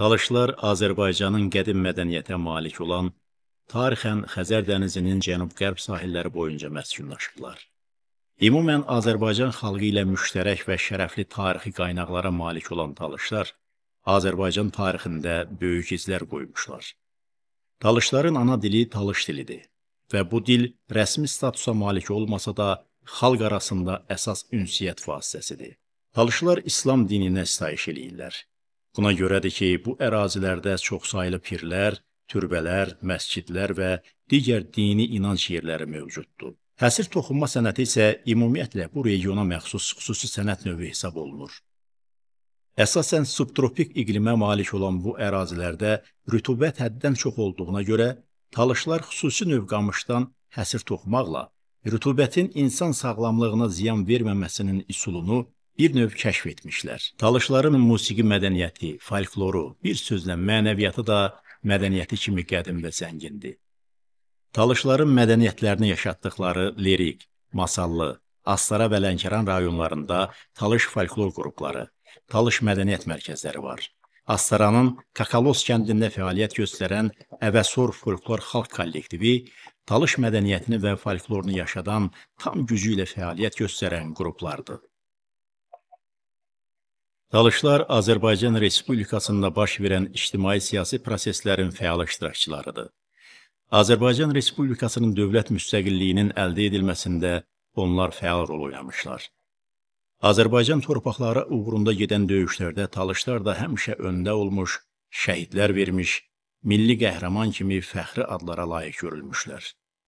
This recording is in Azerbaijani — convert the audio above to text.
Talışlar Azərbaycanın qədim mədəniyyətə malik olan, tarixən Xəzər dənizinin cənub-qərb sahilləri boyunca məskunlaşıblar. Ümumən Azərbaycan xalqı ilə müştərək və şərəfli tarixi qaynaqlara malik olan talışlar Azərbaycan tarixində böyük izlər qoymuşlar. Talışların ana dili talış dilidir və bu dil rəsmi statusa malik olmasa da xalq arasında əsas ünsiyyət vasitəsidir. Talışlar İslam dininə sitayiş eləyirlər. Buna görədir ki, bu ərazilərdə çoxsaylı pirlər, türbələr, məscidlər və digər dini inanc yerləri mövcuddur. Həsir toxunma sənəti isə ümumiyyətlə bu regiona məxsus xüsusi sənət növü hesab olunur. Əsasən subtropik iqlimə malik olan bu ərazilərdə rütubət həddən çox olduğuna görə talışlar xüsusi növ qamışdan həsir toxumaqla rütubətin insan sağlamlığına ziyan verməməsinin üsulunu bir növ kəşf etmişlər. Talışların musiqi mədəniyyəti, folkloru, bir sözlə mənəviyyatı da mədəniyyəti kimi qədim və zəngindir. Talışların mədəniyyətlərini yaşatdıqları lirik, masallı, Astara və Lənkəran rayonlarında talış folklor qrupları, talış mədəniyyət mərkəzləri var. Astaranın Kakalos kəndində fəaliyyət göstərən Əvəsor folklor xalq kollektivi talış mədəniyyətini və folklorunu yaşadan tam gücü ilə fəaliyyət göstərən qruplardır. Talışlar Azərbaycan Respublikasında baş verən ictimai-siyasi proseslərin fəal iştirakçılarıdır. Azərbaycan Respublikasının dövlət müstəqilliyinin əldə edilməsində onlar fəal rol oynamışlar. Azərbaycan torpaqları uğrunda gedən döyüşlərdə Talışlar da həmişə öndə olmuş, şəhidlər vermiş, milli qəhrəman kimi fəxri adlara layiq görülmüşlər.